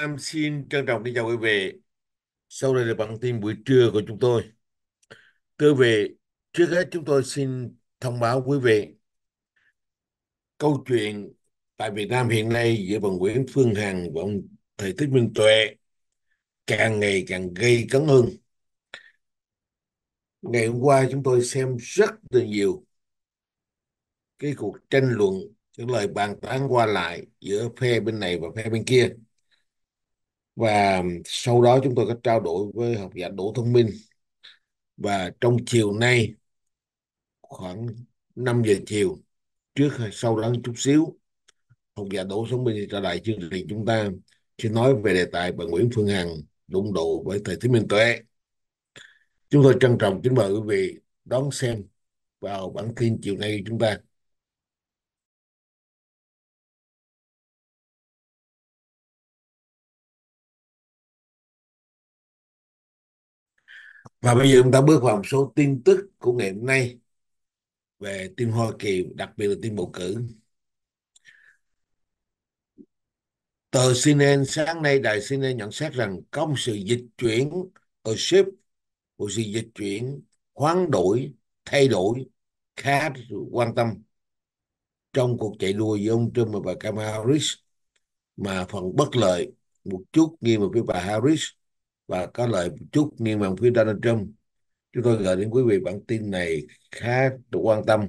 em xin trân trọng kính chào quý vị. Sau đây là bản tin buổi trưa của chúng tôi. Thưa quý vị, trước hết chúng tôi xin thông báo quý vị câu chuyện tại Việt Nam hiện nay giữa bà Nguyễn Phương Hằng và ông Thầy Thích Minh Tuệ càng ngày càng gây cấn hơn. Ngày hôm qua chúng tôi xem rất là nhiều cái cuộc tranh luận những lời bàn tán qua lại giữa phe bên này và phe bên kia và sau đó chúng tôi có trao đổi với học giả Đỗ Thông Minh và trong chiều nay khoảng 5 giờ chiều trước hay sau đó chút xíu học giả Đỗ Thông Minh trở lại chương trình chúng ta sẽ nói về đề tài bà Nguyễn Phương Hằng đụng độ với thầy Thích Minh Tuệ chúng tôi trân trọng kính mời quý vị đón xem vào bản tin chiều nay của chúng ta Và bây giờ chúng ta bước vào một số tin tức của ngày hôm nay về tin Hoa Kỳ, đặc biệt là tin bầu cử. Tờ CNN sáng nay, đài CNN nhận xét rằng có một sự dịch chuyển ở ship, một sự dịch chuyển hoán đổi, thay đổi khá quan tâm trong cuộc chạy đua giữa ông Trump và bà Kamala Harris mà phần bất lợi một chút nghiêng về phía bà Harris và có lời chúc chút nhưng phía Donald Trump chúng tôi gửi đến quý vị bản tin này khá được quan tâm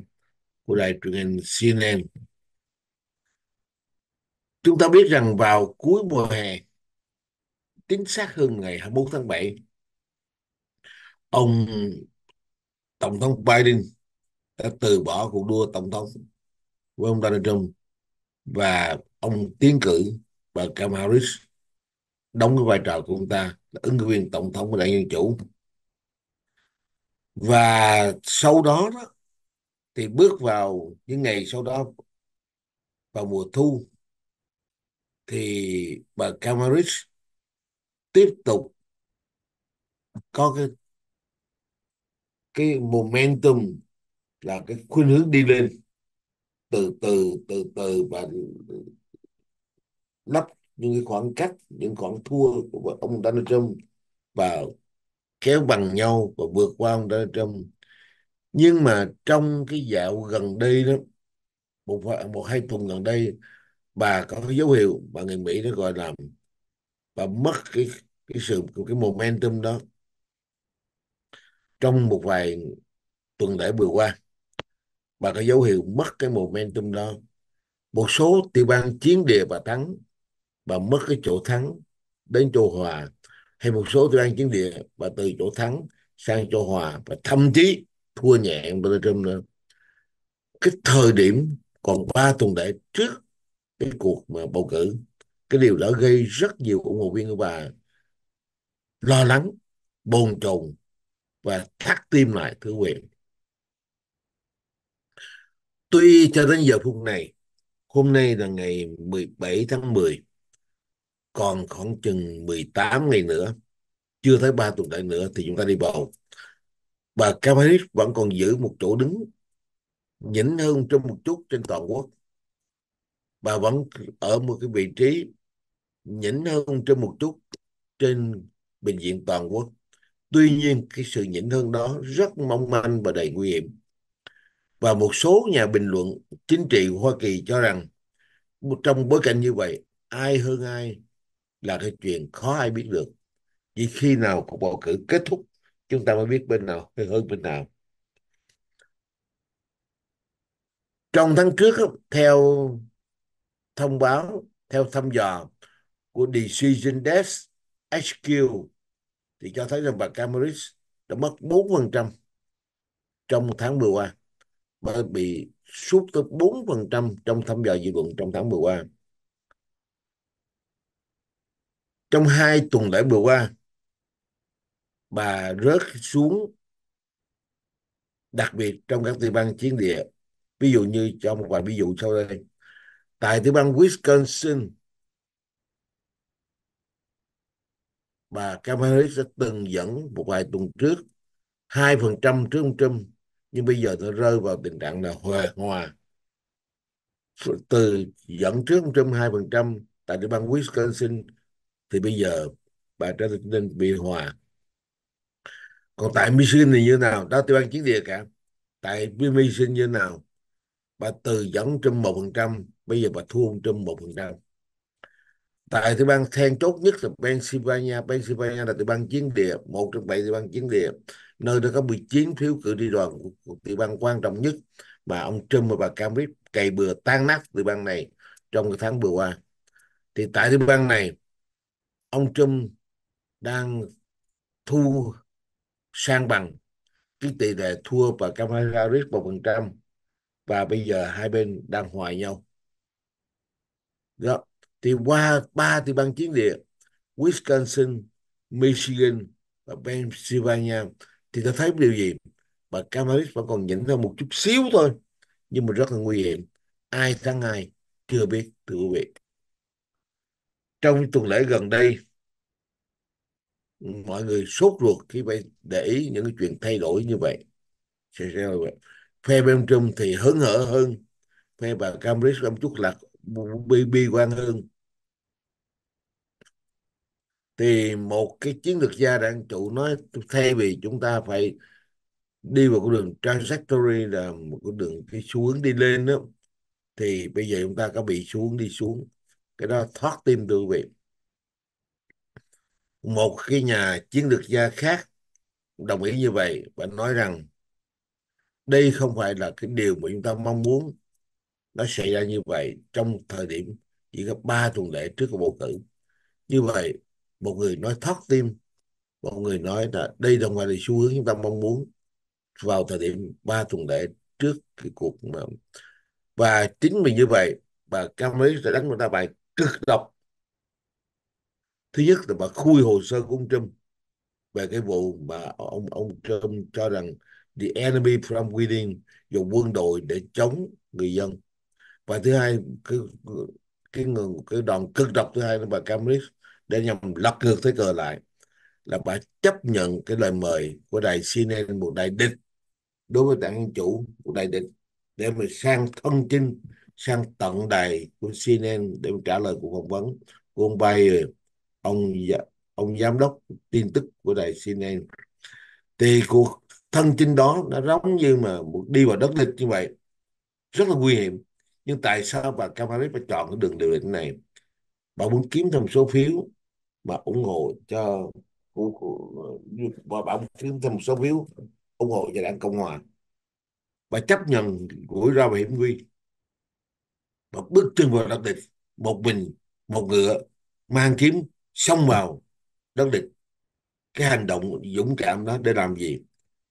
của đài truyền hình CNN chúng ta biết rằng vào cuối mùa hè chính xác hơn ngày 24 tháng 7 ông tổng thống Biden đã từ bỏ cuộc đua tổng thống với ông Donald Trump và ông tiến cử bà Kamala Harris đóng cái vai trò của ông ta là ứng cử viên tổng thống của đảng dân chủ và sau đó, đó thì bước vào những ngày sau đó vào mùa thu thì bà Camarit tiếp tục có cái cái momentum là cái khuynh hướng đi lên từ từ từ từ và lắp những cái khoảng cách những khoảng thua của ông Donald Trump và kéo bằng nhau và vượt qua ông Donald Trump nhưng mà trong cái dạo gần đây đó một một hai tuần gần đây bà có cái dấu hiệu bà người Mỹ nó gọi là bà mất cái cái sự cái momentum đó trong một vài tuần lễ vừa qua bà có dấu hiệu mất cái momentum đó một số tiểu bang chiến địa bà thắng bà mất cái chỗ thắng đến chỗ hòa hay một số tôi đang chiến địa bà từ chỗ thắng sang chỗ hòa và thậm chí thua nhẹ Donald Trump nữa cái thời điểm còn ba tuần lễ trước cái cuộc mà bầu cử cái điều đó gây rất nhiều ủng hộ viên của bà lo lắng bồn chồn và thắt tim lại thưa quyền tuy cho đến giờ phút này hôm nay là ngày 17 tháng 10 còn khoảng chừng 18 ngày nữa chưa tới 3 tuần đại nữa thì chúng ta đi bầu và Kamala vẫn còn giữ một chỗ đứng nhỉnh hơn trong một chút trên toàn quốc bà vẫn ở một cái vị trí nhỉnh hơn trên một chút trên bệnh viện toàn quốc tuy nhiên cái sự nhỉnh hơn đó rất mong manh và đầy nguy hiểm và một số nhà bình luận chính trị Hoa Kỳ cho rằng trong bối cảnh như vậy ai hơn ai là cái chuyện khó ai biết được chỉ khi nào cuộc bầu cử kết thúc chúng ta mới biết bên nào hơn, hơn bên nào trong tháng trước theo thông báo theo thăm dò của Decision Desk HQ thì cho thấy rằng bà Camaris đã mất 4% trong tháng vừa qua bà bị sút tới 4% trong thăm dò dư luận trong tháng vừa qua trong hai tuần lễ vừa qua bà rớt xuống đặc biệt trong các tiểu bang chiến địa ví dụ như cho một vài ví dụ sau đây tại tiểu bang Wisconsin bà Kamala Harris đã từng dẫn một vài tuần trước 2% phần trăm trước ông Trump nhưng bây giờ nó rơi vào tình trạng là hòa hòa từ dẫn trước ông Trump hai phần trăm tại tiểu bang Wisconsin thì bây giờ bà trở nên bị hòa còn tại Michigan thì như thế nào đó tiểu bang chiến địa cả tại Michigan như thế nào bà từ dẫn trên một phần trăm bây giờ bà thua trên một phần trăm tại tiểu bang then chốt nhất là Pennsylvania Pennsylvania là tiểu bang chiến địa một trong bảy tiểu bang chiến địa nơi đã có 19 phiếu cử tri đoàn của, của tiểu bang quan trọng nhất mà ông Trump và bà Cam Rip cày bừa tan nát tiểu bang này trong cái tháng vừa qua thì tại tiểu bang này ông Trump đang thu sang bằng cái tỷ lệ thua và Kamala Harris một phần trăm và bây giờ hai bên đang hòa nhau đó thì qua ba tiểu bang chiến địa Wisconsin, Michigan và Pennsylvania thì ta thấy điều gì bà Kamala vẫn còn nhỉnh ra một chút xíu thôi nhưng mà rất là nguy hiểm ai thắng ai chưa biết thưa quý vị trong tuần lễ gần đây mọi người sốt ruột khi phải để ý những cái chuyện thay đổi như vậy sẽ ra phe bên trung thì hớn hở hơn phe bà Cambridge ông chút lạc bi bi quan hơn thì một cái chiến lược gia đang chủ nói thay vì chúng ta phải đi vào con đường trajectory là một con đường cái xu hướng đi lên đó thì bây giờ chúng ta có bị xuống đi xuống cái đó thoát tim đương vị một cái nhà chiến lược gia khác đồng ý như vậy và nói rằng đây không phải là cái điều mà chúng ta mong muốn nó xảy ra như vậy trong thời điểm chỉ có ba tuần lễ trước cuộc bầu cử như vậy một người nói thoát tim một người nói là đây đồng phải là xu hướng chúng ta mong muốn vào thời điểm ba tuần lễ trước cái cuộc mà và chính vì như vậy bà Camry sẽ đánh người ta bài cực độc thứ nhất là bà khui hồ sơ của ông Trump về cái vụ mà ông ông Trump cho rằng the enemy from within dùng quân đội để chống người dân và thứ hai cái cái người cái đoàn cực độc thứ hai là bà Cambridge để nhằm lật ngược thế cờ lại là bà chấp nhận cái lời mời của đài CNN một đài địch đối với đảng dân chủ một đài địch để mà sang thân chinh sang tận đài của CNN để trả lời cuộc phỏng vấn của ông Bayer, ông ông giám đốc tin tức của đài CNN. Thì cuộc thân chinh đó nó giống như mà một đi vào đất địch như vậy rất là nguy hiểm nhưng tại sao bà Kamala phải chọn cái đường điều định này bà muốn kiếm thêm số phiếu mà ủng hộ cho bà, bà muốn kiếm thêm số phiếu ủng hộ cho đảng Cộng hòa và chấp nhận rủi ro và hiểm nguy một bước chân vào đất địch một mình một ngựa mang kiếm xông vào đất địch cái hành động dũng cảm đó để làm gì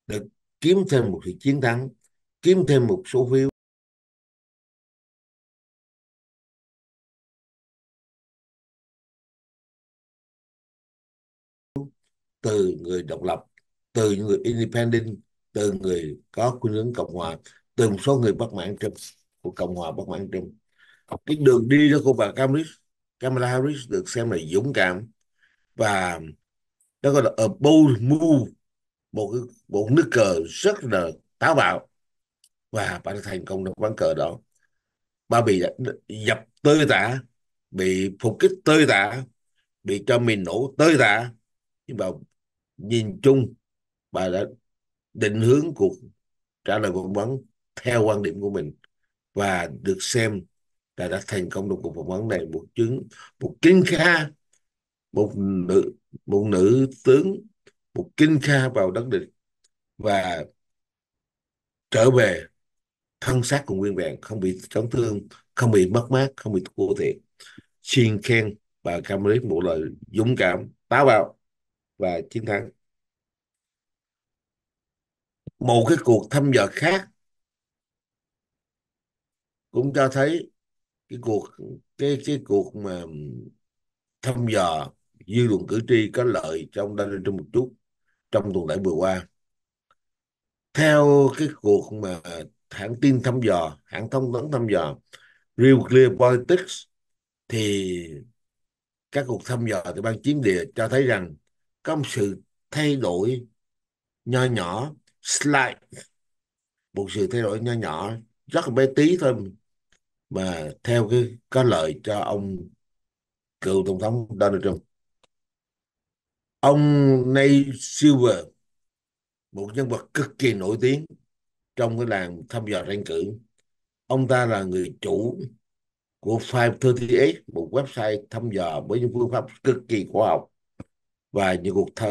để kiếm thêm một sự chiến thắng kiếm thêm một số phiếu từ người độc lập từ những người independent từ người có khuynh hướng cộng hòa từ một số người bất mãn trong của cộng hòa bất mãn trong cái đường đi đó của bà Kamala Harris, Kamala Harris được xem là dũng cảm và nó gọi là a bold move một cái một nước cờ rất là táo bạo và bà đã thành công được ván cờ đó bà bị dập tơi tả bị phục kích tơi tả bị cho mình nổ tơi tả nhưng mà nhìn chung bà đã định hướng cuộc trả lời phỏng vấn theo quan điểm của mình và được xem là đã thành công được một vụ vấn đề một chứng một kinh kha một nữ một nữ tướng một kinh kha vào đất địch và trở về thân xác của nguyên vẹn không bị chấn thương không bị mất mát không bị thua thiệt xin khen bà Camry một lời dũng cảm táo bạo và chiến thắng một cái cuộc thăm dò khác cũng cho thấy cái cuộc cái cái cuộc mà thăm dò dư luận cử tri có lợi trong đây trong một chút trong tuần lễ vừa qua theo cái cuộc mà hãng tin thăm dò hãng thông tấn thăm dò Real Clear Politics thì các cuộc thăm dò từ ban chiến địa cho thấy rằng có một sự thay đổi nho nhỏ slight một sự thay đổi nho nhỏ rất là bé tí thôi mà theo cái có lợi cho ông cựu tổng thống Donald Trump ông Nate Silver một nhân vật cực kỳ nổi tiếng trong cái làng thăm dò tranh cử ông ta là người chủ của 538 một website thăm dò với những phương pháp cực kỳ khoa học và những cuộc th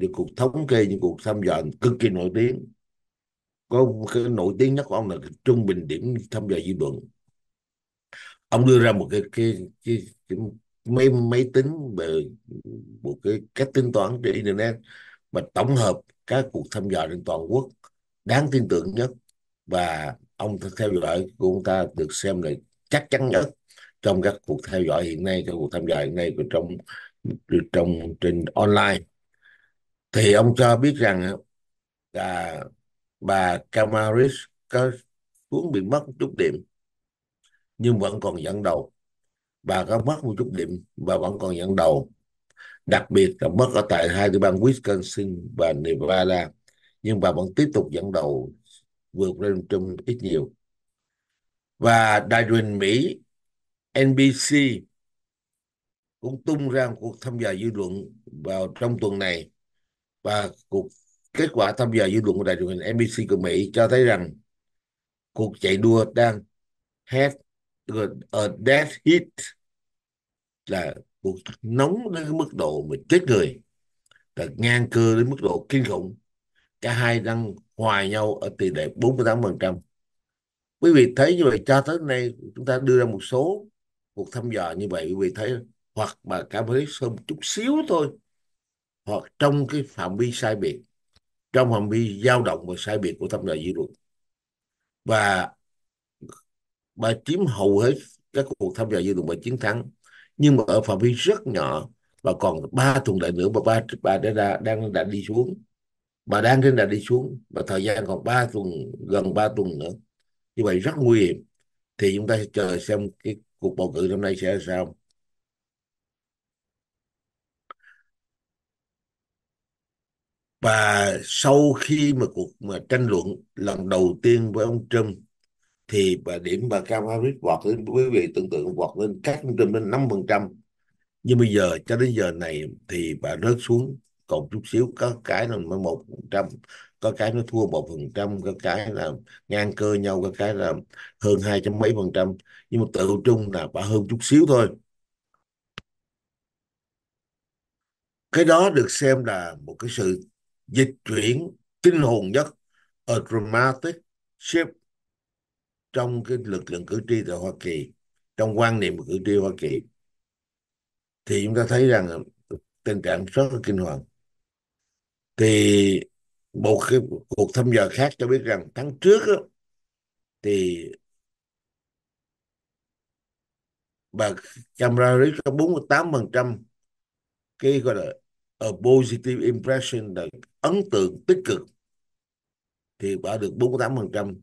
những cuộc thống kê những cuộc thăm dò cực kỳ nổi tiếng có cái nổi tiếng nhất của ông là trung bình điểm thăm dò dư luận ông đưa ra một cái cái, cái, cái máy máy tính về một cái cách tính toán trên internet mà tổng hợp các cuộc thăm dò trên toàn quốc đáng tin tưởng nhất và ông theo dõi của ông ta được xem là chắc chắn nhất trong các cuộc theo dõi hiện nay các cuộc thăm dò hiện nay của trong trong trên online thì ông cho biết rằng là bà Kamala Harris có xuống bị mất chút điểm nhưng vẫn còn dẫn đầu và có mất một chút điểm và vẫn còn dẫn đầu đặc biệt là mất ở tại hai cái bang Wisconsin và Nevada nhưng bà vẫn tiếp tục dẫn đầu vượt lên Trump ít nhiều và đài truyền Mỹ NBC cũng tung ra một cuộc thăm dò dư luận vào trong tuần này và cuộc kết quả thăm dò dư luận của đài truyền hình NBC của Mỹ cho thấy rằng cuộc chạy đua đang hết ở ờ, death heat là cuộc nóng đến cái mức độ mà chết người là ngang cơ đến mức độ kinh khủng cả hai đang hòa nhau ở tỷ lệ 48% quý vị thấy như vậy cho tới nay chúng ta đưa ra một số cuộc thăm dò như vậy quý vị thấy hoặc bà cảm thấy sơ một chút xíu thôi hoặc trong cái phạm vi sai biệt trong phạm vi dao động và sai biệt của thăm dò dư luận và bà chiếm hầu hết các cuộc tham gia dư luận và chiến thắng nhưng mà ở phạm vi rất nhỏ và còn ba tuần đại nữa mà ba bà đã, đã đang đã đi xuống bà đang trên đã đi xuống và thời gian còn ba tuần gần ba tuần nữa như vậy rất nguy hiểm thì chúng ta sẽ chờ xem cái cuộc bầu cử năm nay sẽ sao và sau khi mà cuộc mà tranh luận lần đầu tiên với ông Trump thì và điểm mà Cam Harris vọt lên quý vị tưởng tượng vọt lên các trung tâm lên năm phần trăm nhưng bây giờ cho đến giờ này thì bà rớt xuống còn chút xíu có cái nó mới một phần trăm có cái nó thua một phần trăm có cái là ngang cơ nhau có cái là hơn hai trăm mấy phần trăm nhưng mà tự trung là bà hơn chút xíu thôi cái đó được xem là một cái sự dịch chuyển kinh hồn nhất a dramatic shift trong cái lực lượng cử tri tại Hoa Kỳ trong quan niệm của cử tri Hoa Kỳ thì chúng ta thấy rằng tình trạng rất là kinh hoàng thì một cái cuộc thăm dò khác cho biết rằng tháng trước đó, thì bà Kamala Harris có 48% cái gọi là a positive impression là ấn tượng tích cực thì bà được 48%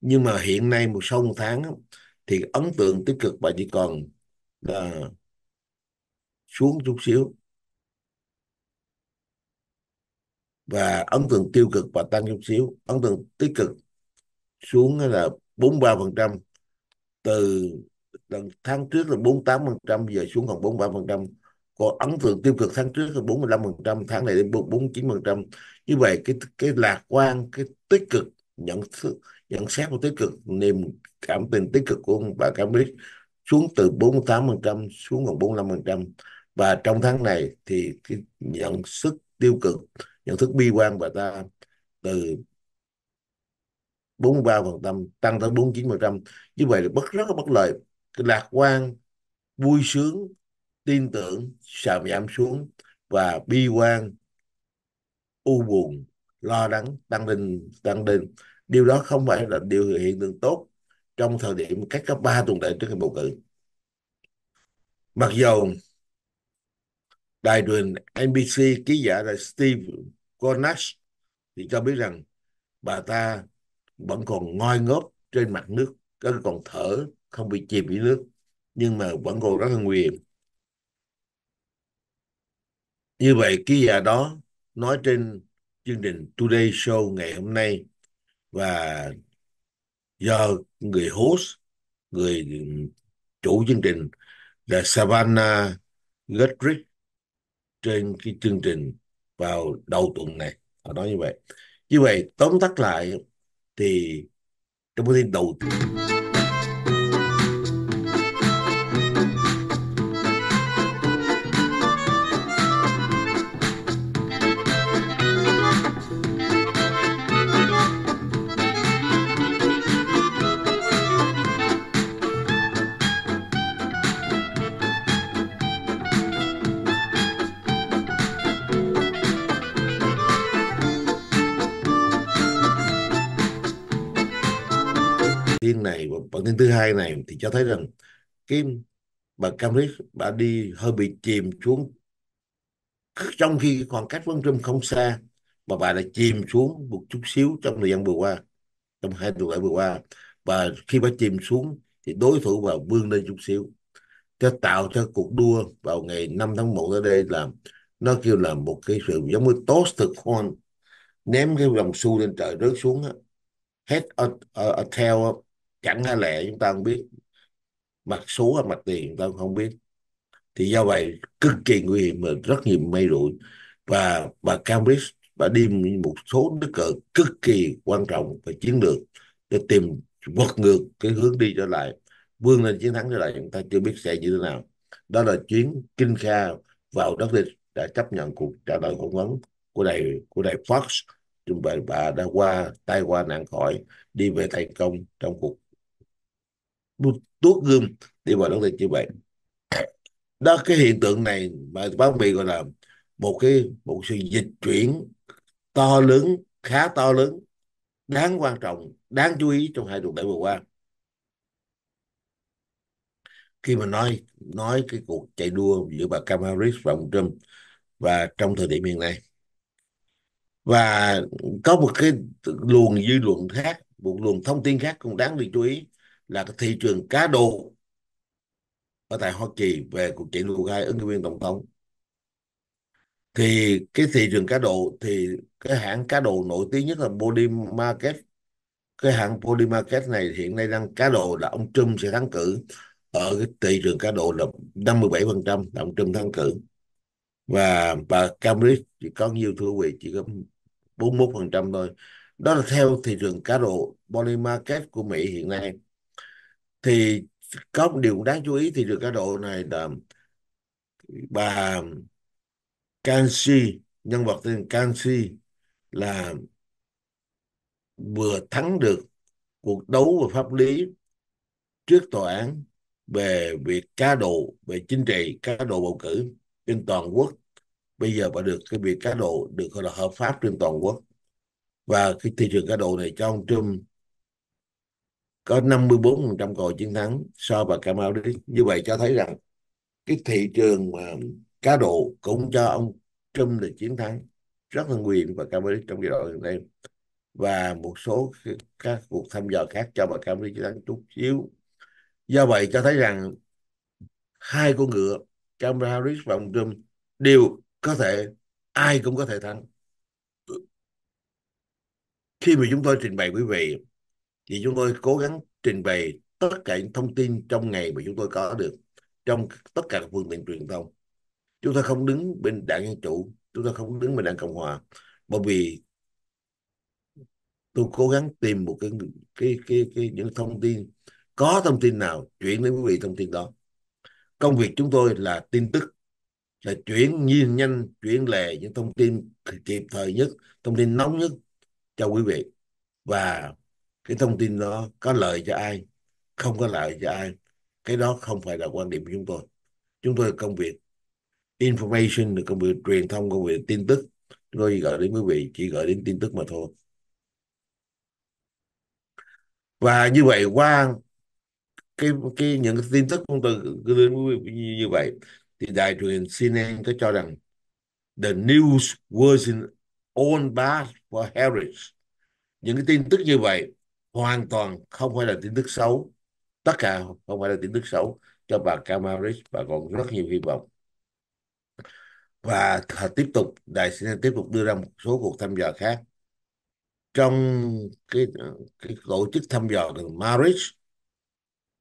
nhưng mà hiện nay một sau một tháng thì ấn tượng tích cực bà chỉ còn là xuống chút xíu và ấn tượng tiêu cực và tăng chút xíu ấn tượng tích cực xuống là 43% từ tháng trước là 48% giờ xuống còn 43% còn ấn tượng tiêu cực tháng trước là 45% tháng này đến 49% như vậy cái cái lạc quan cái tích cực nhận thức nhận xét của tích cực niềm cảm tình tích cực của bà Cambridge xuống từ 48% xuống còn 45% và trong tháng này thì cái nhận sức tiêu cực nhận thức bi quan bà ta từ 43% tăng tới 49% như vậy là bất rất là bất lợi cái lạc quan vui sướng tin tưởng sạm giảm xuống và bi quan u buồn lo lắng tăng lên tăng lên điều đó không phải là điều hiện tượng tốt trong thời điểm cách cấp ba tuần lễ trước khi bầu cử mặc dù đài truyền NBC ký giả là Steve Cornish thì cho biết rằng bà ta vẫn còn ngoi ngóp trên mặt nước vẫn còn thở không bị chìm dưới nước nhưng mà vẫn còn rất là nguy hiểm như vậy ký giả đó nói trên chương trình Today Show ngày hôm nay và do người host người chủ chương trình là Savannah Guthrie trên cái chương trình vào đầu tuần này họ nói như vậy như vậy tóm tắt lại thì trong cái đầu tiên bản tin thứ hai này thì cho thấy rằng cái bà Cambridge bà đi hơi bị chìm xuống trong khi khoảng cách vẫn trong không xa mà bà đã chìm xuống một chút xíu trong thời gian vừa qua trong hai tuần lễ vừa qua và khi bà chìm xuống thì đối thủ bà vươn lên chút xíu cho tạo cho cuộc đua vào ngày 5 tháng 1 tới đây là nó kêu là một cái sự giống như toast thực horn ném cái vòng xu lên trời rớt xuống á head a, a, a tail chẳng hay lẽ chúng ta không biết mặt số hay mặt tiền chúng ta không biết thì do vậy cực kỳ nguy hiểm và rất nhiều mây rủi và bà Cambridge đã đi một số nước cờ cực kỳ quan trọng và chiến lược để tìm quật ngược cái hướng đi trở lại vươn lên chiến thắng trở lại chúng ta chưa biết sẽ như thế nào đó là chuyến kinh kha vào đất địch đã chấp nhận cuộc trả lời phỏng vấn của đài của đài Fox bà, bà đã qua tai qua nạn khỏi đi về thành công trong cuộc tuốt gươm đi vào đấng thầy như vậy. đó cái hiện tượng này mà bác bị gọi là một cái một sự dịch chuyển to lớn khá to lớn đáng quan trọng đáng chú ý trong hai tuần lễ vừa qua khi mà nói nói cái cuộc chạy đua giữa bà Kamala Harris và ông Trump và trong thời điểm hiện nay và có một cái luồng dư luận khác một luồng thông tin khác cũng đáng được chú ý là thị trường cá độ ở tại Hoa Kỳ về cuộc chạy đua hai ứng cử viên tổng thống thì cái thị trường cá độ thì cái hãng cá độ nổi tiếng nhất là Body Market cái hãng Body Market này hiện nay đang cá độ là ông Trump sẽ thắng cử ở cái thị trường cá độ là 57% là ông Trump thắng cử và bà Cambridge chỉ có nhiều thưa vị chỉ có 41% thôi đó là theo thị trường cá độ Body Market của Mỹ hiện nay thì có một điều đáng chú ý thì được cá độ này là bà Kanshi nhân vật tên Kanshi là vừa thắng được cuộc đấu về pháp lý trước tòa án về việc cá độ về chính trị cá độ bầu cử trên toàn quốc bây giờ bà được cái việc cá độ được gọi là hợp pháp trên toàn quốc và cái thị trường cá độ này cho ông Trump có 54% còi chiến thắng so với Cà Mau như vậy cho thấy rằng cái thị trường mà cá độ cũng cho ông Trump được chiến thắng rất là quyền và Cà Mau trong giai đoạn gần đây và một số các cuộc thăm dò khác cho bà Cam chiến thắng chút xíu do vậy cho thấy rằng hai con ngựa Kamala Harris và ông Trump đều có thể ai cũng có thể thắng khi mà chúng tôi trình bày quý vị thì chúng tôi cố gắng trình bày tất cả những thông tin trong ngày mà chúng tôi có được trong tất cả các phương tiện truyền thông chúng tôi không đứng bên đảng dân chủ chúng tôi không đứng bên đảng cộng hòa bởi vì tôi cố gắng tìm một cái cái cái, cái những thông tin có thông tin nào chuyển đến quý vị thông tin đó công việc chúng tôi là tin tức là chuyển nhiên nhanh chuyển lề những thông tin kịp thời nhất thông tin nóng nhất cho quý vị và cái thông tin đó có lợi cho ai không có lợi cho ai cái đó không phải là quan điểm của chúng tôi chúng tôi công việc information là công việc truyền thông công việc tin tức chúng tôi gửi đến quý vị chỉ gửi đến tin tức mà thôi và như vậy qua cái cái những tin tức chúng tôi gửi đến quý vị như, vậy thì đài truyền CNN có cho rằng the news was in own bad for heritage những cái tin tức như vậy hoàn toàn không phải là tin tức xấu tất cả không phải là tin tức xấu cho bà Kamaris bà còn rất nhiều hy vọng và tiếp tục đại sẽ tiếp tục đưa ra một số cuộc thăm dò khác trong cái, cái tổ chức thăm dò từ Maris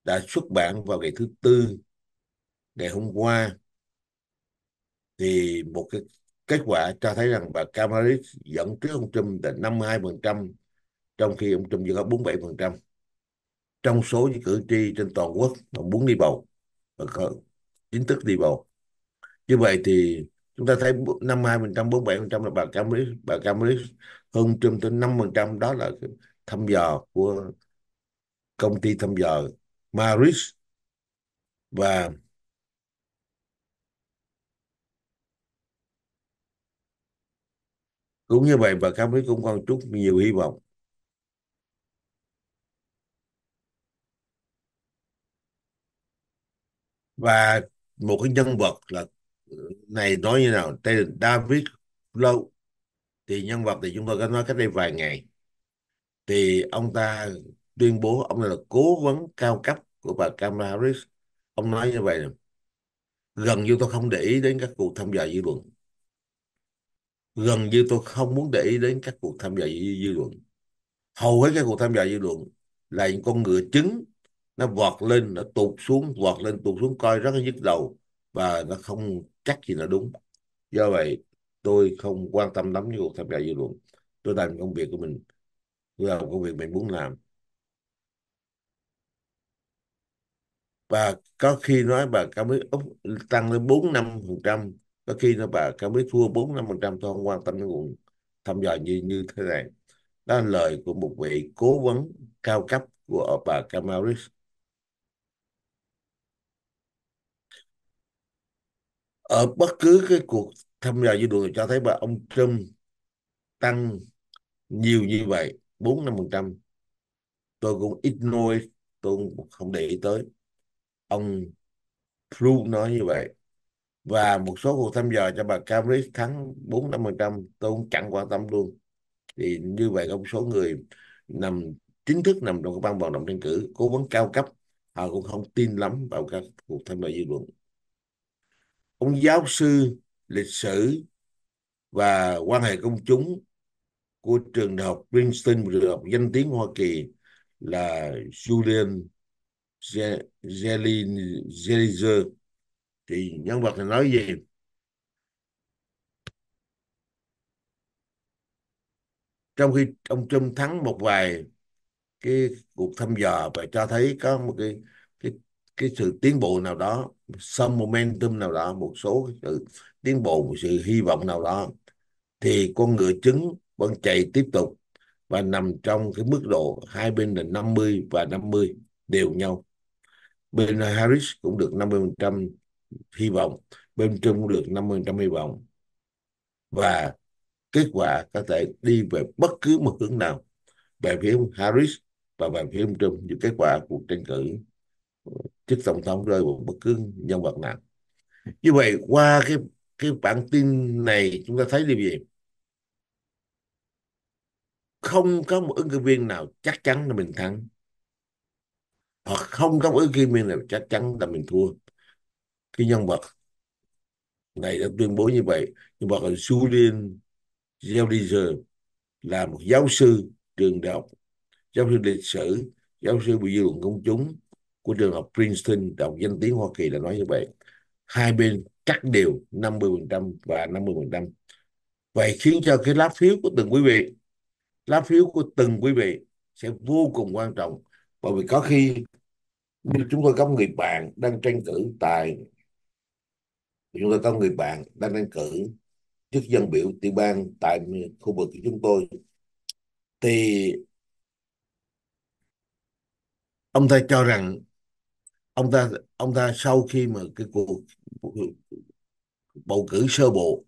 đã xuất bản vào ngày thứ tư ngày hôm qua thì một cái kết quả cho thấy rằng bà Kamaris dẫn trước ông Trump là 52% trong khi ông Trump chỉ có 47% trong số những cử tri trên toàn quốc mà muốn đi bầu và có chính thức đi bầu như vậy thì chúng ta thấy 52% 47% là bà Camry bà Camry hơn Trump tới 5% đó là thăm dò của công ty thăm dò Maris và cũng như vậy bà Camry cũng còn chút nhiều hy vọng và một cái nhân vật là này nói như nào tên là David Lowe thì nhân vật thì chúng tôi có nói cách đây vài ngày thì ông ta tuyên bố ông là cố vấn cao cấp của bà Kamala Harris ông nói như vậy gần như tôi không để ý đến các cuộc tham gia dư luận gần như tôi không muốn để ý đến các cuộc tham gia dư, luận hầu hết các cuộc tham gia dư luận là những con ngựa trứng nó vọt lên nó tụt xuống vọt lên tụt xuống coi rất là nhức đầu và nó không chắc gì là đúng do vậy tôi không quan tâm lắm với cuộc tham gia dư luận tôi làm công việc của mình tôi làm công việc mình muốn làm và có khi nói bà cao mới úp tăng lên bốn năm phần trăm có khi nó bà cao mới thua bốn năm phần trăm tôi không quan tâm đến cuộc thăm dò như như thế này đó là lời của một vị cố vấn cao cấp của bà Kamaris ở bất cứ cái cuộc thăm dò dư luận cho thấy bà ông Trump tăng nhiều như vậy bốn năm phần trăm tôi cũng ignore tôi cũng không để ý tới ông Trump nói như vậy và một số cuộc thăm dò cho bà Cambridge thắng bốn năm phần trăm tôi cũng chẳng quan tâm luôn thì như vậy ông số người nằm chính thức nằm trong cái ban vận động tranh cử cố vấn cao cấp họ cũng không tin lắm vào các cuộc thăm dò dư luận ông giáo sư lịch sử và quan hệ công chúng của trường đại học Princeton, trường đại học danh tiếng Hoa Kỳ là Julian Zelizer. Thì nhân vật này nói gì? Trong khi ông Trump thắng một vài cái cuộc thăm dò và cho thấy có một cái cái sự tiến bộ nào đó some momentum nào đó một số cái sự tiến bộ một sự hy vọng nào đó thì con ngựa trứng vẫn chạy tiếp tục và nằm trong cái mức độ hai bên là 50 và 50 đều nhau bên Harris cũng được 50% hy vọng bên Trung cũng được 50% hy vọng và kết quả có thể đi về bất cứ một hướng nào về phía Harris và về phía ông Trump những kết quả cuộc tranh cử chức tổng thống rơi vào bất cứ nhân vật nào như vậy qua cái cái bản tin này chúng ta thấy điều gì không có một ứng cử viên nào chắc chắn là mình thắng hoặc không có một ứng cử viên nào chắc chắn là mình thua cái nhân vật này đã tuyên bố như vậy nhưng mà còn Julian Geldinger là một giáo sư trường đại học giáo sư lịch sử giáo sư về dư luận công chúng của trường học Princeton, đại học danh tiếng Hoa Kỳ đã nói như vậy. Hai bên cắt đều 50% và 50%. Vậy khiến cho cái lá phiếu của từng quý vị, lá phiếu của từng quý vị sẽ vô cùng quan trọng. Bởi vì có khi như chúng tôi có người bạn đang tranh cử tại chúng tôi có người bạn đang tranh cử chức dân biểu tiểu bang tại khu vực của chúng tôi thì ông ta cho rằng ông ta ông ta sau khi mà cái cuộc bầu cử sơ bộ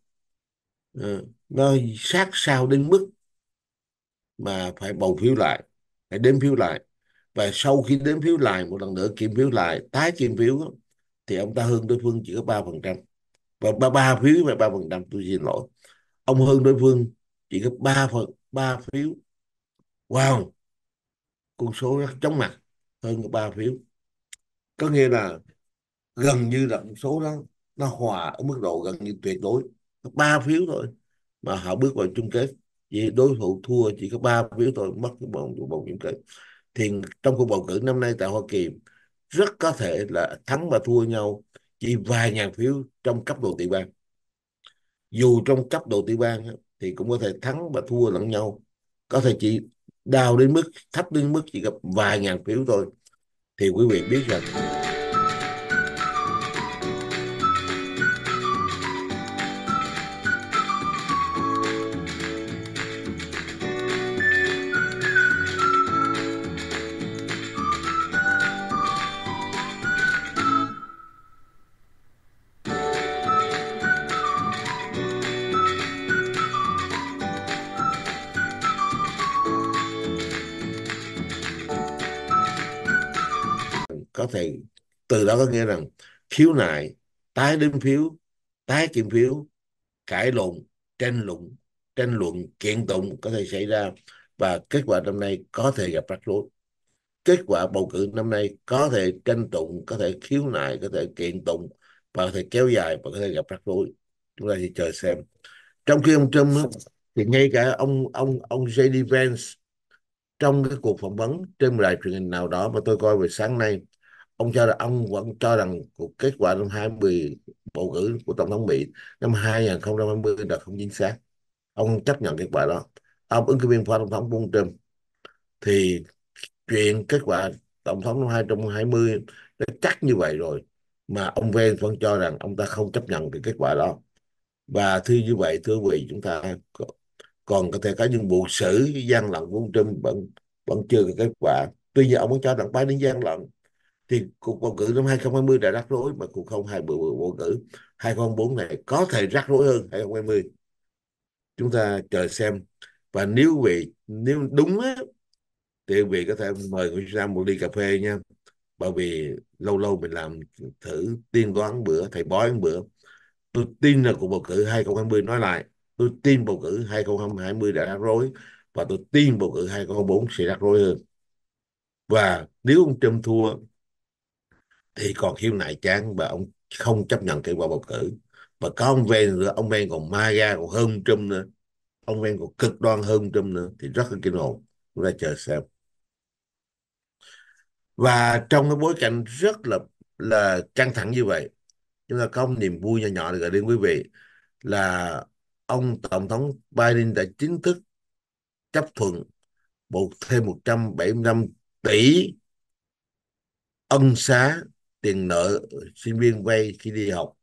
ờ, nó sát sao đến mức mà phải bầu phiếu lại phải đếm phiếu lại và sau khi đếm phiếu lại một lần nữa kiểm phiếu lại tái kiểm phiếu thì ông ta hơn đối phương chỉ có ba phần trăm và ba ba phiếu mà ba phần trăm tôi xin lỗi ông hơn đối phương chỉ có ba phần ba phiếu wow con số rất chóng mặt hơn ba phiếu có nghĩa là gần như là số đó nó hòa ở mức độ gần như tuyệt đối ba phiếu thôi mà họ bước vào chung kết vì đối thủ thua chỉ có ba phiếu thôi mất cái bầu bầu nhiệm kỳ thì trong cuộc bầu cử năm nay tại Hoa Kỳ rất có thể là thắng và thua nhau chỉ vài ngàn phiếu trong cấp độ tiểu bang dù trong cấp độ tiểu bang thì cũng có thể thắng và thua lẫn nhau có thể chỉ đào đến mức thấp đến mức chỉ gặp vài ngàn phiếu thôi thì quý vị biết rằng thì từ đó có nghĩa rằng khiếu nại tái đến phiếu tái kiểm phiếu cãi lộn tranh luận tranh luận kiện tụng có thể xảy ra và kết quả năm nay có thể gặp rắc rối kết quả bầu cử năm nay có thể tranh tụng có thể khiếu nại có thể kiện tụng và có thể kéo dài và có thể gặp rắc rối chúng ta chỉ chờ xem trong khi ông Trump thì ngay cả ông ông ông JD Vance trong cái cuộc phỏng vấn trên đài truyền hình nào đó mà tôi coi về sáng nay ông cho là ông vẫn cho rằng cuộc kết quả năm 20 bầu cử của tổng thống Mỹ năm 2020 là không chính xác ông chấp nhận kết quả đó ông ứng cử viên phó tổng thống Donald Trump thì chuyện kết quả tổng thống năm 2020 đã chắc như vậy rồi mà ông Vance vẫn cho rằng ông ta không chấp nhận cái kết quả đó và thứ như vậy thưa quý vị chúng ta còn có thể có những vụ xử gian lận của ông Trump vẫn vẫn chưa có kết quả tuy nhiên ông vẫn cho rằng Biden gian lận thì cuộc bầu cử năm 2020 đã rắc rối mà cuộc không hai bầu cử 2024 này có thể rắc rối hơn 2020 chúng ta chờ xem và nếu quý vị nếu đúng á thì quý vị có thể mời chúng ta một ly cà phê nha bởi vì lâu lâu mình làm thử tiên đoán bữa thầy bói bữa tôi tin là cuộc bầu cử 2020 nói lại tôi tin bầu cử 2020 đã rắc rối và tôi tin bầu cử 2024 sẽ rắc rối hơn và nếu ông Trump thua thì còn khiếu nại chán và ông không chấp nhận kết quả bầu cử và có ông ven nữa ông ven còn ma ga, còn hơn trump nữa ông ven còn cực đoan hơn trump nữa thì rất là kinh hồn chúng ta chờ xem và trong cái bối cảnh rất là là căng thẳng như vậy chúng ta có một niềm vui nhỏ nhỏ để gửi đến quý vị là ông tổng thống Biden đã chính thức chấp thuận một thêm 175 tỷ ân xá tiền nợ sinh viên vay khi đi học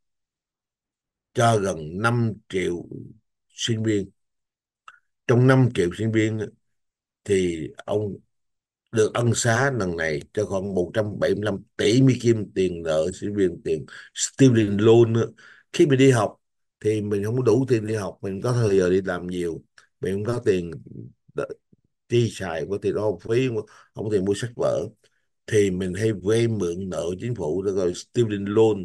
cho gần 5 triệu sinh viên. Trong 5 triệu sinh viên thì ông được ân xá lần này cho khoảng 175 tỷ Mỹ Kim tiền nợ sinh viên tiền student loan nữa. Khi mình đi học thì mình không có đủ tiền đi học, mình có thời giờ đi làm nhiều, mình không có tiền chi xài, không có tiền học phí, không có tiền mua sách vở thì mình hay vay mượn nợ chính phủ rồi student loan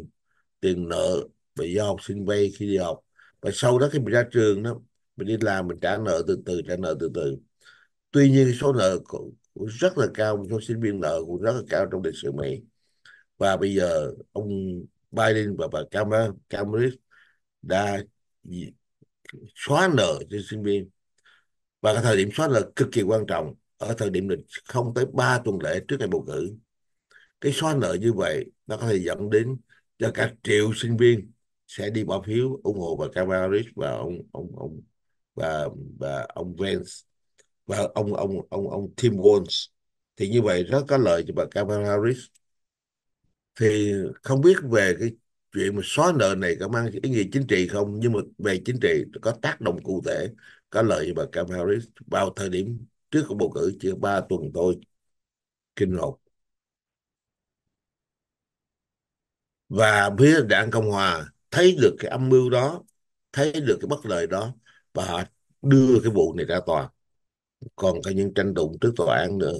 tiền nợ và do học sinh vay khi đi học và sau đó khi mình ra trường đó mình đi làm mình trả nợ từ từ trả nợ từ từ tuy nhiên số nợ cũng, cũng rất là cao số sinh viên nợ cũng rất là cao trong lịch sử mỹ và bây giờ ông Biden và bà Kamala, Kamala đã xóa nợ cho sinh viên và cái thời điểm xóa nợ cực kỳ quan trọng ở thời điểm lịch không tới 3 tuần lễ trước ngày bầu cử cái xóa nợ như vậy nó có thể dẫn đến cho cả triệu sinh viên sẽ đi bỏ phiếu ủng hộ bà Kamala Harris và ông ông ông và và ông Vance và ông ông ông ông Tim Walz thì như vậy rất có lợi cho bà Kamala Harris thì không biết về cái chuyện mà xóa nợ này có mang ý nghĩa chính trị không nhưng mà về chính trị có tác động cụ thể có lợi cho bà Kamala Harris vào thời điểm trước cuộc bầu cử chỉ ba tuần thôi kinh hồn và phía đảng cộng hòa thấy được cái âm mưu đó thấy được cái bất lợi đó và họ đưa cái vụ này ra tòa còn có những tranh tụng trước tòa án nữa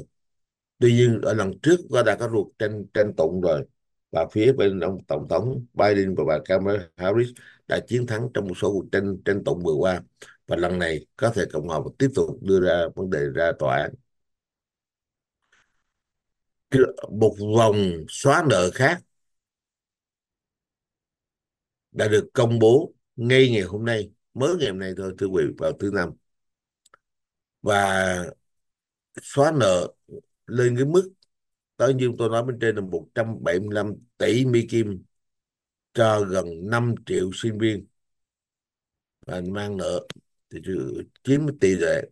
tuy nhiên ở lần trước có đã có ruột tranh tranh tụng rồi và phía bên ông tổng thống Biden và bà Kamala Harris đã chiến thắng trong một số cuộc tranh tranh tụng vừa qua và lần này có thể cộng hòa tiếp tục đưa ra vấn đề ra tòa án một vòng xóa nợ khác đã được công bố ngay ngày hôm nay mới ngày hôm nay thôi thưa quý vị vào thứ năm và xóa nợ lên cái mức tới như tôi nói bên trên là 175 tỷ Mỹ Kim cho gần 5 triệu sinh viên và mang nợ thì chiếm tỷ lệ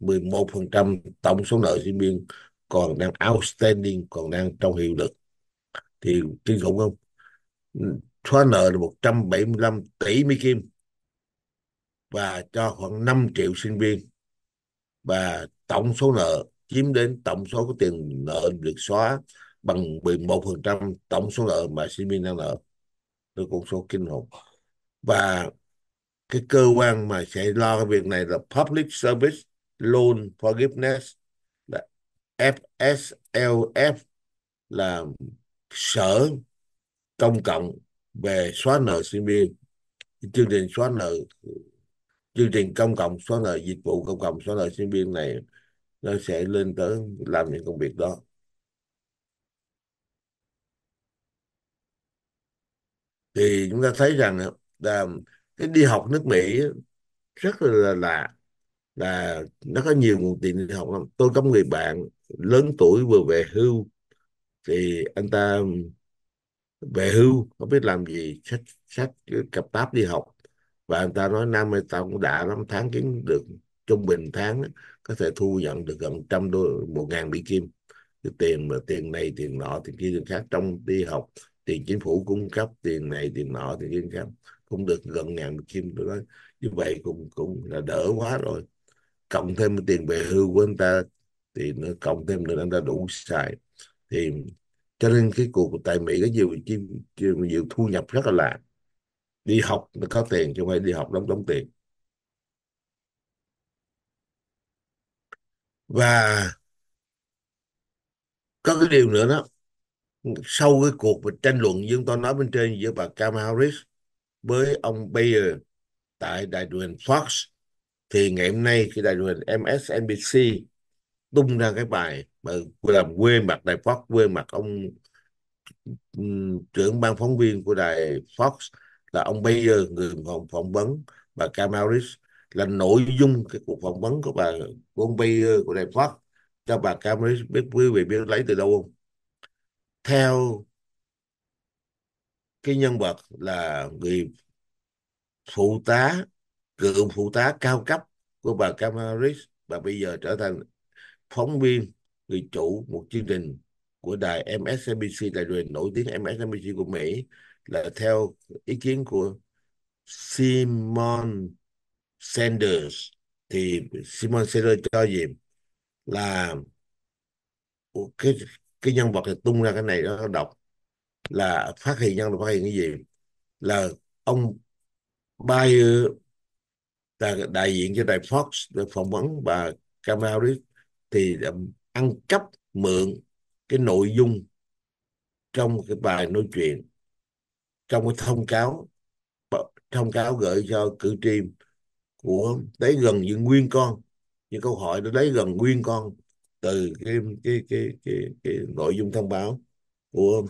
11% tổng số nợ sinh viên còn đang outstanding còn đang trong hiệu lực thì kinh khủng không xóa nợ là 175 tỷ Mỹ Kim và cho khoảng 5 triệu sinh viên và tổng số nợ chiếm đến tổng số của tiền nợ được xóa bằng 11% tổng số nợ mà sinh viên đang nợ. Đó con số kinh khủng. Và cái cơ quan mà sẽ lo cái việc này là Public Service Loan Forgiveness là FSLF là sở công cộng về xóa nợ sinh viên chương trình xóa nợ chương trình công cộng xóa nợ dịch vụ công cộng xóa nợ sinh viên này nó sẽ lên tới làm những công việc đó thì chúng ta thấy rằng là cái đi học nước Mỹ rất là lạ là nó có nhiều nguồn tiền đi học lắm tôi có một người bạn lớn tuổi vừa về hưu thì anh ta về hưu không biết làm gì sách sách cặp táp đi học và anh ta nói năm nay tao cũng đã lắm tháng kiếm được trung bình tháng có thể thu nhận được gần trăm đô một ngàn mỹ kim cái tiền mà tiền này tiền nọ tiền kia tiền khác trong đi học tiền chính phủ cung cấp tiền này tiền nọ tiền kia tiền khác cũng được gần ngàn mỹ kim đó, như vậy cũng cũng là đỡ quá rồi cộng thêm cái tiền về hưu của anh ta thì nó cộng thêm nữa anh ta đủ xài thì cho nên cái cuộc tại Mỹ có nhiều nhiều thu nhập rất là lạ đi học nó có tiền chứ không phải đi học đóng đóng tiền và có cái điều nữa đó sau cái cuộc tranh luận chúng tôi nói bên trên giữa bà Kamala Harris với ông Bayer tại đài truyền Fox thì ngày hôm nay cái đài truyền MSNBC tung ra cái bài mà làm quê mặt đài Fox quê mặt ông trưởng ban phóng viên của đài Fox là ông Bayer người phỏng, phỏng vấn bà Kamala Harris là nội dung cái cuộc phỏng vấn của bà của ông ờ, của Đài Phát cho bà Cameron biết quý vị biết lấy từ đâu không theo cái nhân vật là người phụ tá cựu phụ tá cao cấp của bà Camaris và bây giờ trở thành phóng viên người chủ một chương trình của đài MSNBC đài truyền nổi tiếng MSNBC của Mỹ là theo ý kiến của Simon Sanders thì Simon Sanders cho gì là cái cái nhân vật thì tung ra cái này đó đọc là phát hiện nhân vật phát hiện cái gì là ông Bay là đại diện cho đài Fox được phỏng vấn bà Kamala Harris thì um, ăn cắp mượn cái nội dung trong cái bài nói chuyện trong cái thông cáo thông cáo gửi cho cử tri của tới gần như nguyên con những câu hỏi nó lấy gần nguyên con từ cái cái cái cái, cái nội dung thông báo của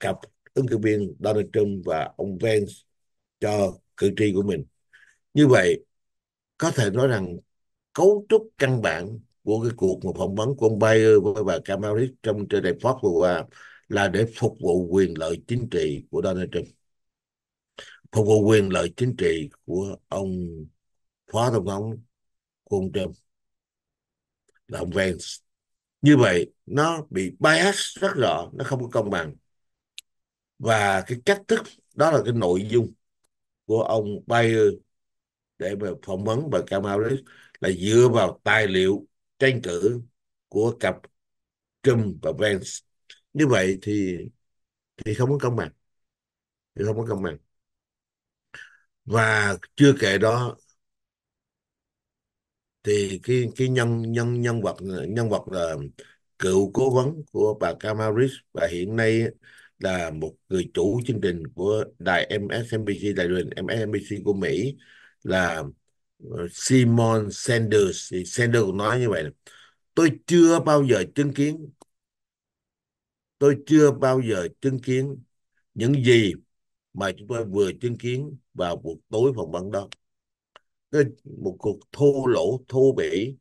cặp ứng cử viên Donald Trump và ông Vance cho cử tri của mình như vậy có thể nói rằng cấu trúc căn bản của cái cuộc một phỏng vấn của ông Bayer với bà Kamala Harris trong trên đài Fox vừa qua là để phục vụ quyền lợi chính trị của Donald Trump thông qua quyền lợi chính trị của ông phó tổng thống của ông Trump là ông Vance như vậy nó bị bias rất rõ nó không có công bằng và cái cách thức đó là cái nội dung của ông Bayer để mà phỏng vấn bà Kamala là dựa vào tài liệu tranh cử của cặp Trump và Vance như vậy thì thì không có công bằng thì không có công bằng và chưa kể đó thì cái cái nhân nhân nhân vật nhân vật là cựu cố vấn của bà Kamaris và hiện nay là một người chủ chương trình của đài MSNBC đài truyền MSNBC của Mỹ là ờ, Simon Sanders thì Sanders cũng nói như vậy tôi chưa bao giờ chứng kiến tôi chưa bao giờ chứng kiến những gì mà chúng tôi vừa chứng kiến vào buổi tối phòng vấn đó một cuộc thô lỗ thô bỉ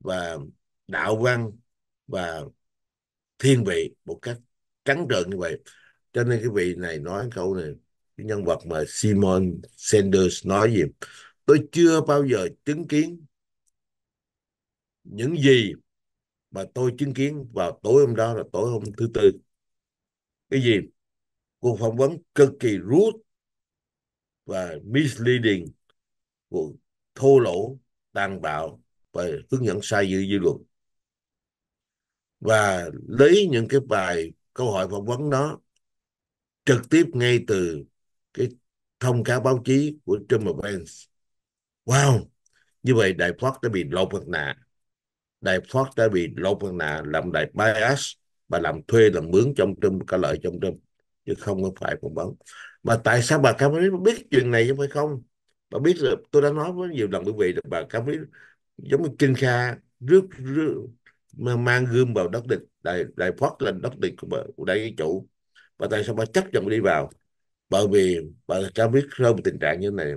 và đạo văn và thiên vị một cách trắng trợn như vậy cho nên cái vị này nói câu này cái nhân vật mà Simon Sanders nói gì tôi chưa bao giờ chứng kiến những gì mà tôi chứng kiến vào tối hôm đó là tối hôm thứ tư cái gì cuộc phỏng vấn cực kỳ rút và misleading vụ thô lỗ tàn bạo và hướng dẫn sai dư dư luận và lấy những cái bài câu hỏi phỏng vấn đó trực tiếp ngay từ cái thông cáo báo chí của Trump và Pence Wow, như vậy Đại Fox đã bị lộ mặt nạ. Đại Fox đã bị lộ mặt nạ làm đại bias và làm thuê làm mướn trong Trump, cả lợi trong Trump chứ không có phải phỏng vấn mà tại sao bà Camry biết chuyện này chứ phải không bà biết là tôi đã nói với nhiều lần quý vị là bà Camry giống như kinh kha rước, rước mang gươm vào đất địch đại đại thoát lên đất địch của bà của đại chủ và tại sao bà chấp nhận đi vào bởi vì bà Camry rơi một tình trạng như thế này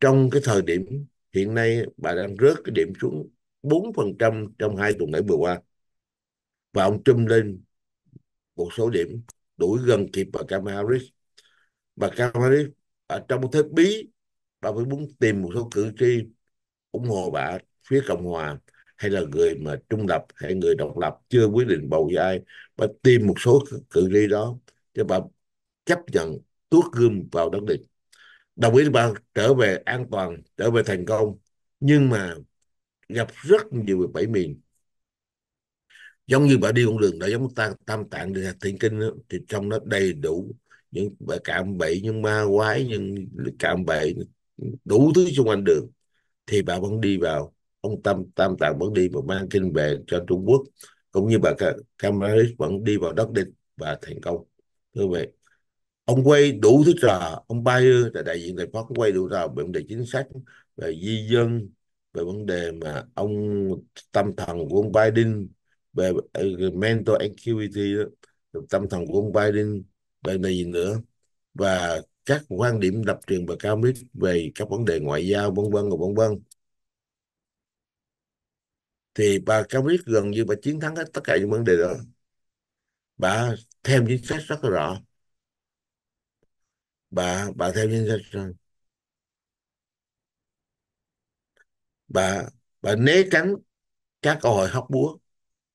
trong cái thời điểm hiện nay bà đang rớt cái điểm xuống 4% trong hai tuần lễ vừa qua và ông Trump lên một số điểm đuổi gần kịp bà Kamala Harris bà Kamala Harris ở trong thế bí bà phải muốn tìm một số cử tri ủng hộ bà phía Cộng hòa hay là người mà trung lập hay người độc lập chưa quyết định bầu cho ai bà tìm một số cử tri đó cho bà chấp nhận tuốt gươm vào đất địch đồng ý bà trở về an toàn trở về thành công nhưng mà gặp rất nhiều người bảy miền giống như bà đi con đường đó giống ta tam tạng đi thiên kinh đó, thì trong nó đầy đủ những bà cạm bẫy những ma quái những cạm bẫy đủ thứ xung quanh đường thì bà vẫn đi vào ông tam tam tạng vẫn đi và mang kinh về cho trung quốc cũng như bà Kamalaris vẫn đi vào đất địch và thành công thưa vậy ông quay đủ thứ trò ông Bayer là đại diện đại pháp quay đủ trò về vấn đề chính sách về di dân về vấn đề mà ông tâm thần của ông Biden về ừ, mental acuity tâm thần của ông Biden về này gì nữa và các quan điểm lập trường và cao mít về các vấn đề ngoại giao vân vân và vân vân thì bà cao mít gần như bà chiến thắng hết tất cả những vấn đề đó bà theo chính sách rất là rõ bà bà theo chính sách rồi bà bà né tránh các cơ hội hóc búa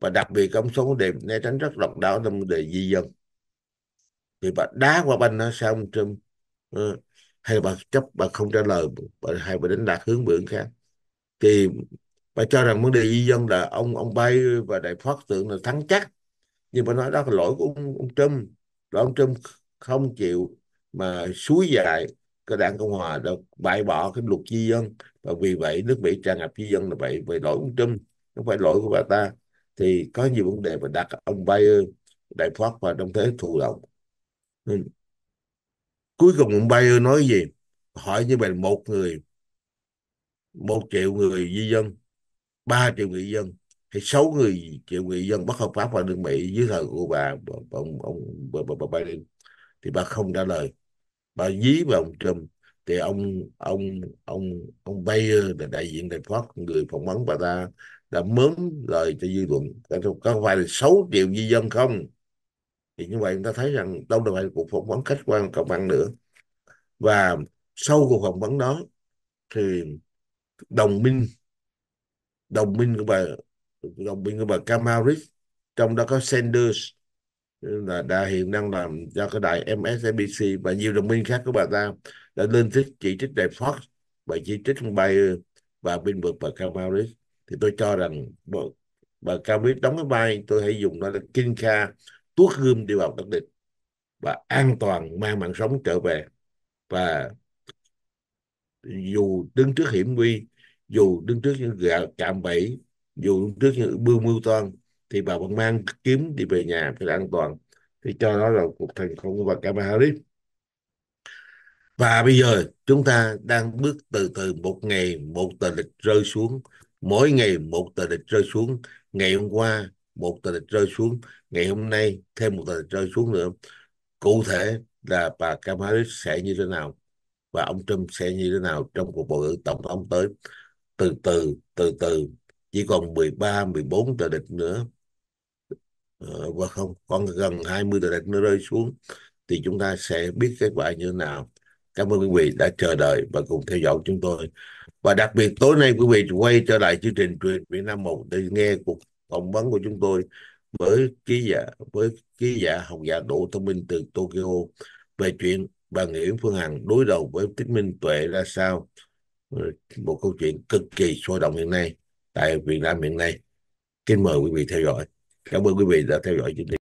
và đặc biệt ông số vấn đề né tránh rất độc đáo trong vấn đề di dân thì bà đá qua bên nó sao ông Trump uh, ờ, hay bà chấp bà không trả lời bà, hay bà đánh lạc hướng bưởng khác thì bà cho rằng vấn đề di dân là ông ông Bay và đại phát tượng là thắng chắc nhưng mà nói đó là lỗi của ông, ông Trump là ông Trump không chịu mà suối dài cái đảng cộng hòa được bãi bỏ cái luật di dân và vì vậy nước mỹ tràn ngập di dân là vậy về lỗi của ông Trump không phải lỗi của bà ta thì có nhiều vấn đề mà đặt ông Bayer Đại Pháp và trong thế thụ động Nên, ừ. cuối cùng ông Bayer nói gì hỏi như vậy một người một triệu người di dân ba triệu người dân hay sáu người triệu người dân bất hợp pháp vào nước Mỹ dưới thời của bà, bà ông ông bà, bà, bà Biden thì bà không trả lời bà dí vào ông Trump thì ông ông ông ông Bayer là đại diện Đại Pháp người phỏng vấn bà ta đã mớm lời cho dư luận có phải là 6 triệu di dân không thì như vậy chúng ta thấy rằng đâu đâu phải cuộc phỏng vấn khách quan công bằng nữa và sau cuộc phỏng vấn đó thì đồng minh đồng minh của bà đồng minh của bà Kamarit trong đó có Sanders là đã hiện đang làm cho cái đại MSNBC và nhiều đồng minh khác của bà ta đã lên trích chỉ trích đài Fox và chỉ trích ông Bayer và bên vực bà Kamarit thì tôi cho rằng bộ, bà cao biết đóng cái vai tôi hãy dùng nó là kinh kha tuốt gươm đi vào đất địch và an toàn mang mạng sống trở về và dù đứng trước hiểm nguy dù đứng trước những gạ cạm bẫy dù đứng trước những bưu mưu toan thì bà vẫn mang kiếm đi về nhà phải an toàn thì cho đó là cuộc thành công của bà Kamala Harris và bây giờ chúng ta đang bước từ từ một ngày một tờ lịch rơi xuống mỗi ngày một tờ địch rơi xuống ngày hôm qua một tờ địch rơi xuống ngày hôm nay thêm một tờ địch rơi xuống nữa cụ thể là bà Kamala sẽ như thế nào và ông Trump sẽ như thế nào trong cuộc bầu cử tổng thống tới từ từ từ từ chỉ còn 13 14 tờ địch nữa ờ, và không còn gần 20 tờ địch nữa rơi xuống thì chúng ta sẽ biết kết quả như thế nào cảm ơn quý vị đã chờ đợi và cùng theo dõi chúng tôi và đặc biệt tối nay quý vị quay trở lại chương trình truyền Việt Nam một để nghe cuộc phỏng vấn của chúng tôi với ký giả với ký giả học giả Đỗ Thông Minh từ Tokyo về chuyện bà Nguyễn Phương Hằng đối đầu với Thích Minh Tuệ ra sao ừ, một câu chuyện cực kỳ sôi động hiện nay tại Việt Nam hiện nay kính mời quý vị theo dõi cảm ơn quý vị đã theo dõi chương trình